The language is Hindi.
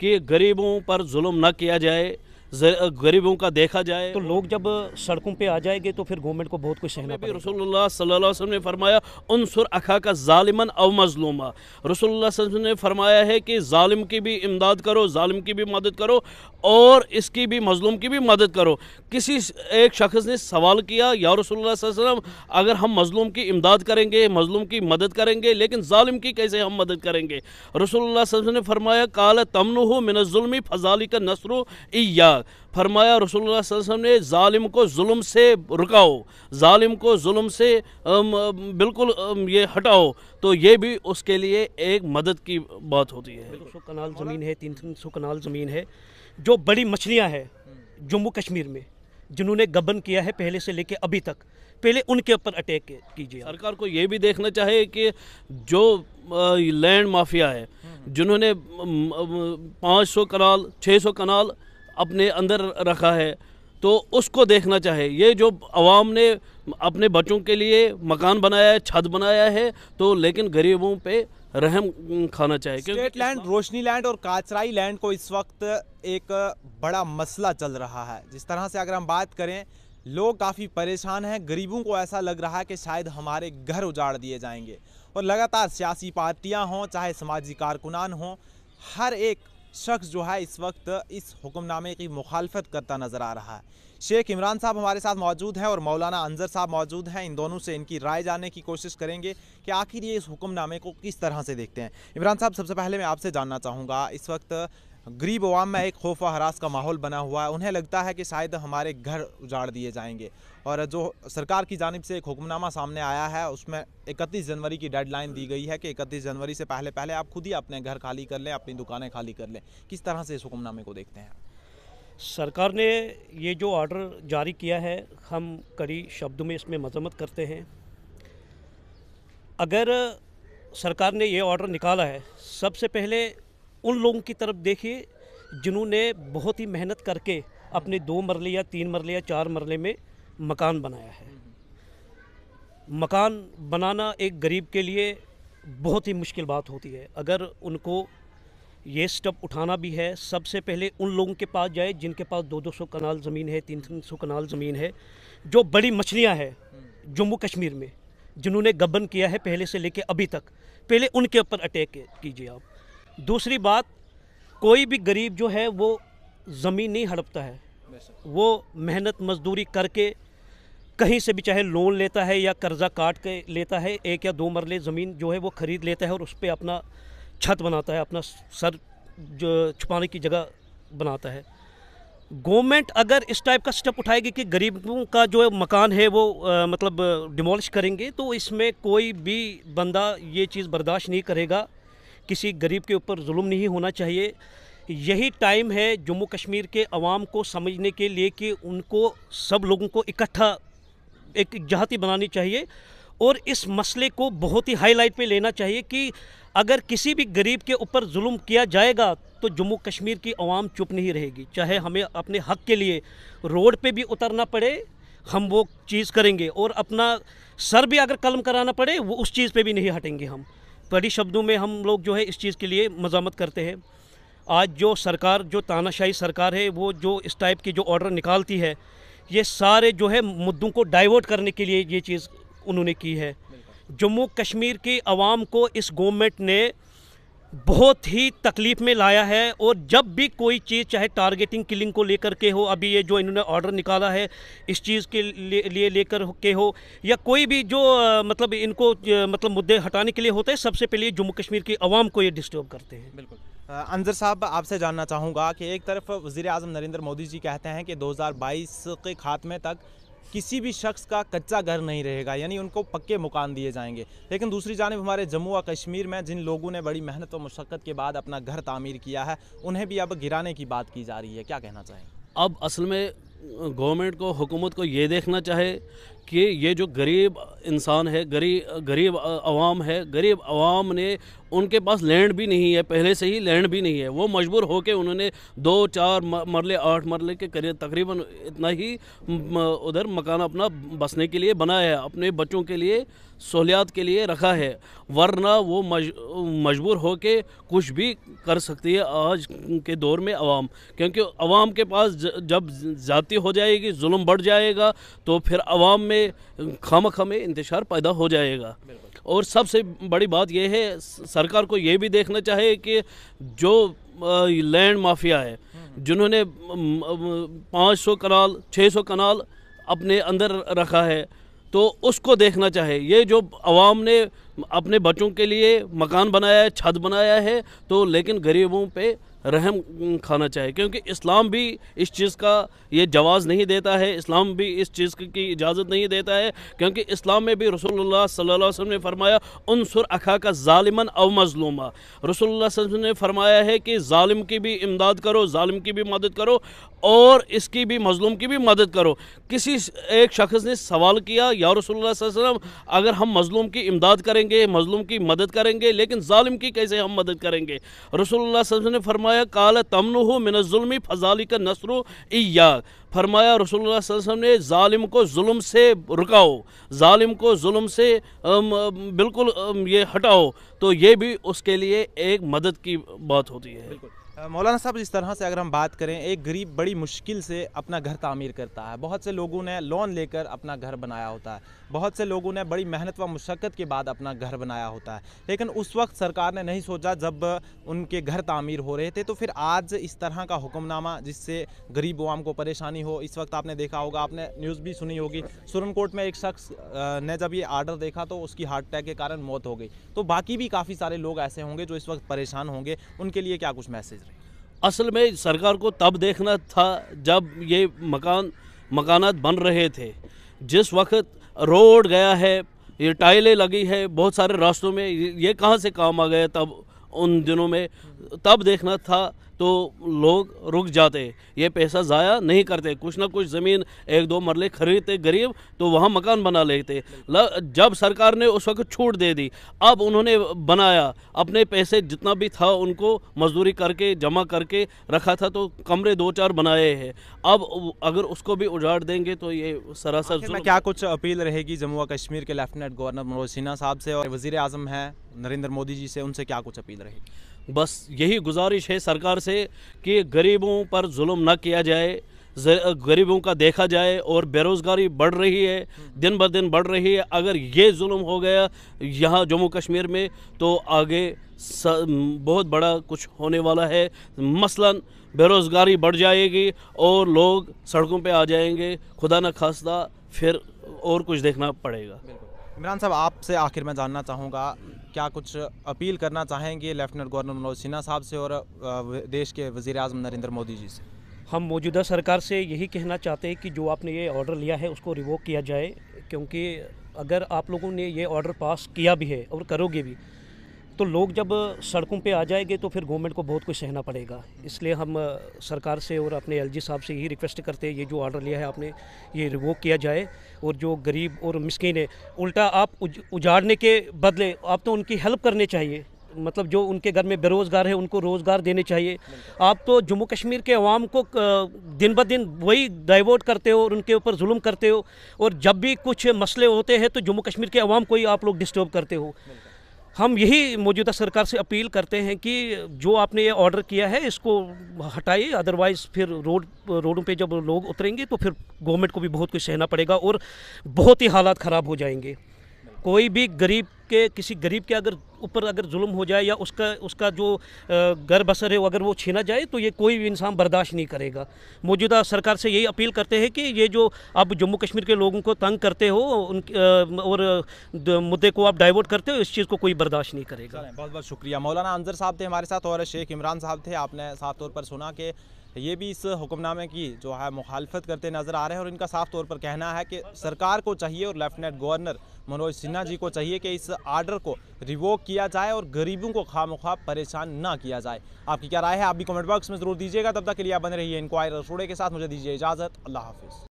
कि गरीबों पर जुल्म न किया जाए गरीबों का देखा जाए तो लोग जब सड़कों पे आ जाएंगे तो फिर गवर्नमेंट को बहुत कुछ सहना भी रसोल्ला वसल्लम ने फरमाया अनसर अखा का ालिमन अव मजलूमा रसोल्ला ने फरमाया है कि ालिम की भी इमदाद करो ालिम की भी मदद करो और इसकी भी मजलूम की भी मदद करो किसी एक शख्स ने सवाल किया या रसोल्ला अगर हम मजलूम की इमदाद करेंगे मजलूम की मदद करेंगे लेकिन ालिम की कैसे हम मदद करेंगे रसोल्ला ने फरमाया काला तमन हो मिनजुलमी फजाली का नसरू या तक फरमाया रसोल्ला वसम ने ालिम को जुल्म से रुकाओ ालिम को जुल्म से बिल्कुल ये हटाओ तो ये भी उसके लिए एक मदद की बात होती है दो सौ कनाल ज़मीन है तीन तीन सौ कनाल ज़मीन है जो बड़ी मछलियाँ हैं जम्मू कश्मीर में जिन्होंने गबन किया है पहले से लेके अभी तक पहले उनके ऊपर अटैक कीजिए सरकार को ये भी देखना चाहिए कि जो लैंड माफिया है हम्म। जिन्होंने 500 सौ कनाल 600 कनाल अपने अंदर रखा है तो उसको देखना चाहिए ये जो आवाम ने अपने बच्चों के लिए मकान बनाया है छत बनाया है तो लेकिन गरीबों पे रहम खाना चाहिए स्टेट लैंड रोशनी लैंड और काचराई लैंड को इस वक्त एक बड़ा मसला चल रहा है जिस तरह से अगर हम बात करें लोग काफ़ी परेशान हैं गरीबों को ऐसा लग रहा है कि शायद हमारे घर उजाड़ दिए जाएंगे और लगातार सियासी पार्टियां हों चाहे समाजी कारकुनान हों हर एक शख्स जो है इस वक्त इस हुक्मनामे की मुखालफत करता नज़र आ रहा है शेख इमरान साहब हमारे साथ मौजूद हैं और मौलाना अंजर साहब मौजूद हैं इन दोनों से इनकी राय जानने की कोशिश करेंगे कि आखिर ये इस हुक्मनामे को किस तरह से देखते हैं इमरान साहब सबसे पहले मैं आपसे जानना चाहूँगा इस वक्त गरीब आवाम में एक खौफ व हरास का माहौल बना हुआ है उन्हें लगता है कि शायद हमारे घर उजाड़ दिए जाएंगे और जो सरकार की जानब से एक हुक्मनामा सामने आया है उसमें 31 जनवरी की डेडलाइन दी गई है कि 31 जनवरी से पहले पहले आप खुद ही अपने घर खाली कर लें अपनी दुकानें खाली कर लें किस तरह से इस हुक्मनामे को देखते हैं सरकार ने ये जो ऑर्डर जारी किया है हम कड़ी शब्द में इसमें मजम्मत करते हैं अगर सरकार ने ये ऑर्डर निकाला है सबसे पहले उन लोगों की तरफ देखिए जिन्होंने बहुत ही मेहनत करके अपने दो मरले या तीन मरले या चार मरले में मकान बनाया है मकान बनाना एक गरीब के लिए बहुत ही मुश्किल बात होती है अगर उनको ये स्टेप उठाना भी है सबसे पहले उन लोगों के पास जाए जिनके पास दो दो सौ कनाल ज़मीन है तीन तीन सौ कनाल ज़मीन है जो बड़ी मछलियाँ हैं जम्मू कश्मीर में जिन्होंने गबन किया है पहले से लेके अभी तक पहले उनके ऊपर अटैक कीजिए आप दूसरी बात कोई भी गरीब जो है वो ज़मीन नहीं हड़पता है वो मेहनत मजदूरी करके कहीं से भी चाहे लोन लेता है या कर्ज़ा काट के लेता है एक या दो मरले ज़मीन जो है वो ख़रीद लेता है और उस पर अपना छत बनाता है अपना सर जो छुपाने की जगह बनाता है गवर्नमेंट अगर इस टाइप का स्टेप उठाएगी कि गरीबों का जो मकान है वो आ, मतलब डिमोलिश करेंगे तो इसमें कोई भी बंदा ये चीज़ बर्दाश्त नहीं करेगा किसी गरीब के ऊपर जुल्म नहीं होना चाहिए यही टाइम है जम्मू कश्मीर के आवाम को समझने के लिए कि उनको सब लोगों को इकट्ठा एक जहाती बनानी चाहिए और इस मसले को बहुत ही हाईलाइट पे लेना चाहिए कि अगर किसी भी गरीब के ऊपर जुल्म किया जाएगा तो जम्मू कश्मीर की आवाम चुप नहीं रहेगी चाहे हमें अपने हक के लिए रोड पे भी उतरना पड़े हम वो चीज़ करेंगे और अपना सर भी अगर कलम कराना पड़े वो उस चीज़ पे भी नहीं हटेंगे हम बड़ी शब्दों में हम लोग जो है इस चीज़ के लिए मजामत करते हैं आज जो सरकार जो तानाशाही सरकार है वो जो इस टाइप की जो ऑर्डर निकालती है ये सारे जो है मुद्दों को डाइवर्ट करने के लिए ये चीज़ उन्होंने की है जम्मू कश्मीर की आवाम को इस गवर्नमेंट ने बहुत ही तकलीफ़ में लाया है और जब भी कोई चीज़ चाहे टारगेटिंग किलिंग को लेकर के हो अभी ये जो इन्होंने ऑर्डर निकाला है इस चीज़ के लिए लेकर के हो या कोई भी जो मतलब इनको मतलब मुद्दे हटाने के लिए होते हैं सबसे पहले जम्मू कश्मीर की आवाम को ये डिस्टर्ब करते हैं बिल्कुल अनजर साहब आपसे जानना चाहूँगा कि एक तरफ वज़ी अजम नरेंद्र मोदी जी कहते हैं कि दो के खात्मे तक किसी भी शख्स का कच्चा घर नहीं रहेगा यानी उनको पक्के मकान दिए जाएंगे लेकिन दूसरी जानब हमारे जम्मू और कश्मीर में जिन लोगों ने बड़ी मेहनत और मशक्क़त के बाद अपना घर तामीर किया है उन्हें भी अब गिराने की बात की जा रही है क्या कहना चाहेंगे अब असल में गवर्नमेंट को हुकूमत को ये देखना चाहे कि ये जो गरीब इंसान है गरीब गरीब आवाम है गरीब आवाम ने उनके पास लैंड भी नहीं है पहले से ही लैंड भी नहीं है वो मजबूर होकर उन्होंने दो चार मरले आठ मरले के करीब तकरीबन इतना ही उधर मकान अपना बसने के लिए बनाया है अपने बच्चों के लिए सहूलियात के लिए रखा है वरना वो मज, मजबूर होकर कुछ भी कर सकती है आज के दौर में आवाम क्योंकि आवाम के पास जब ज़्यादा हो जाएगी जुल्म बढ़ जाएगा तो फिर आवाम में में खाम खामे इंतजार पैदा हो जाएगा और सबसे बड़ी बात यह है सरकार को ये भी देखना चाहिए कि जो लैंड माफिया है हम्म। जिन्होंने 500 कनाल सौ कनाल अपने अंदर रखा है तो उसको देखना चाहिए ये जो आवाम ने अपने बच्चों के लिए मकान बनाया है छत बनाया है तो लेकिन गरीबों पे रहम खाना चाहिए क्योंकि इस्लाम भी इस चीज़ का ये जवाज़ नहीं देता है इस्लाम भी इस चीज़ की इजाज़त नहीं देता है क्योंकि इस्लाम में भी रसोल्ला वसम ने फरमाया उनसर अखा का ालिमन अव मजलूमा रसोल ने फरमाया है कि ालिम की भी इमदाद करो ालिम की भी मदद करो और इसकी भी मजलूम की भी मदद करो किसी एक शख्स ने सवाल किया या रसोल्ला अगर हम मजलूम की इमदाद करेंगे मजलूम की मदद करेंगे लेकिन ालिम की कैसे हम मदद करेंगे रसोल्ला ने फरमाया फरमाया काल मिन मिनजुल्मी फजाली का नसरु इया फरमाया रसोल्ला ने ालिम को जुल्म से रुकाओ ालिम को जुल्म से बिल्कुल ये हटाओ तो ये भी उसके लिए एक मदद की बात होती है मौलाना साहब जिस तरह से अगर हम बात करें एक गरीब बड़ी मुश्किल से अपना घर तामीर करता है बहुत से लोगों ने लोन लेकर अपना घर बनाया होता है बहुत से लोगों ने बड़ी मेहनत व मुशक्क़त के बाद अपना घर बनाया होता है लेकिन उस वक्त सरकार ने नहीं सोचा जब उनके घर तामीर हो रहे थे तो फिर आज इस तरह का हुक्मनामा जिससे गरीब आवाम को परेशानी हो इस वक्त आपने देखा होगा आपने न्यूज़ भी सुनी होगी सुरनकोट में एक शख्स ने जब ये आर्डर देखा तो उसकी हार्ट अटैक के कारण मौत हो गई तो बाकी भी काफ़ी सारे लोग ऐसे होंगे जो इस वक्त परेशान होंगे उनके लिए क्या कुछ मैसेज असल में सरकार को तब देखना था जब ये मकान मकानात बन रहे थे जिस वक्त रोड गया है ये टाइलें लगी है बहुत सारे रास्तों में ये कहाँ से काम आ गया तब उन दिनों में तब देखना था तो लोग रुक जाते ये पैसा ज़ाया नहीं करते कुछ ना कुछ ज़मीन एक दो मरले खरीदते गरीब तो वहाँ मकान बना लेते जब सरकार ने उस वक्त छूट दे दी अब उन्होंने बनाया अपने पैसे जितना भी था उनको मजदूरी करके जमा करके रखा था तो कमरे दो चार बनाए हैं अब अगर उसको भी उजाड़ देंगे तो ये सरासर क्या कुछ अपील रहेगी जम्मू कश्मीर के लेफ्टिनेंट गवर्नर मनोज सिन्हा साहब से और वजीर अजम है नरेंद्र मोदी जी से उनसे क्या कुछ अपील रहेगी बस यही गुजारिश है सरकार से कि गरीबों पर जुल्म न किया जाए गरीबों का देखा जाए और बेरोज़गारी बढ़ रही है दिन ब दिन बढ़ रही है अगर ये जुल्म हो गया यहाँ जम्मू कश्मीर में तो आगे बहुत बड़ा कुछ होने वाला है मसलन बेरोज़गारी बढ़ जाएगी और लोग सड़कों पे आ जाएंगे खुदा न खास्ता फिर और कुछ देखना पड़ेगा इमरान साहब आपसे आखिर मैं जानना चाहूँगा क्या कुछ अपील करना चाहेंगे लेफ्टिनेंट गवर्नर मनोज सिन्हा साहब से और देश के वज़ी अजम नरेंद्र मोदी जी से हम मौजूदा सरकार से यही कहना चाहते हैं कि जो आपने ये ऑर्डर लिया है उसको रिवोक किया जाए क्योंकि अगर आप लोगों ने ये ऑर्डर पास किया भी है और करोगे भी तो लोग जब सड़कों पे आ जाएंगे तो फिर गवर्नमेंट को बहुत कुछ सहना पड़ेगा इसलिए हम सरकार से और अपने एलजी साहब से यही रिक्वेस्ट करते हैं ये जो ऑर्डर लिया है आपने ये रिवोक किया जाए और जो गरीब और मस्किन है उल्टा आप उज, उजाड़ने के बदले आप तो उनकी हेल्प करने चाहिए मतलब जो उनके घर में बेरोज़गार है उनको रोज़गार देने चाहिए आप तो जम्मू कश्मीर के अवाम को दिन ब दिन वही डाइवर्ट करते हो और उनके ऊपर जुल्म करते हो और जब भी कुछ मसले होते हैं तो जम्मू कश्मीर के अवाम को ही आप लोग डिस्टर्ब करते हो हम यही मौजूदा सरकार से अपील करते हैं कि जो आपने ये ऑर्डर किया है इसको हटाइए अदरवाइज़ फिर रोड रोडों पे जब लोग उतरेंगे तो फिर गवर्नमेंट को भी बहुत कुछ सहना पड़ेगा और बहुत ही हालात ख़राब हो जाएंगे कोई भी गरीब के किसी गरीब के अगर ऊपर अगर जुल्म हो जाए या उसका उसका जो घर बसर है अगर वो छीना जाए तो ये कोई भी इंसान बर्दाश्त नहीं करेगा मौजूदा सरकार से यही अपील करते हैं कि ये जो आप जम्मू कश्मीर के लोगों को तंग करते हो उन और मुद्दे को आप डाइवर्ट करते हो इस चीज़ को कोई बर्दाश्त नहीं करेगा बहुत बहुत शुक्रिया मौलाना अंजर साहब थे हमारे साथ और शेख इमरान साहब थे आपने साफ तौर पर सुना कि ये भी इस हुक्मनामे की जो है मुखालफत करते नज़र आ रहे हैं और इनका साफ तौर पर कहना है कि सरकार को चाहिए और लेफ्टिनेंट गवर्नर मनोज सिन्हा जी को चाहिए कि इस आर्डर को रिवोक किया जाए और गरीबों को खाम परेशान ना किया जाए आपकी क्या राय है आप भी कमेंट बॉक्स में ज़रूर दीजिएगा तब तक के लिए आप बने रहिए इंक्वायर रसूड़े के साथ मुझे दीजिए इजाज़त अल्लाह हाफिज़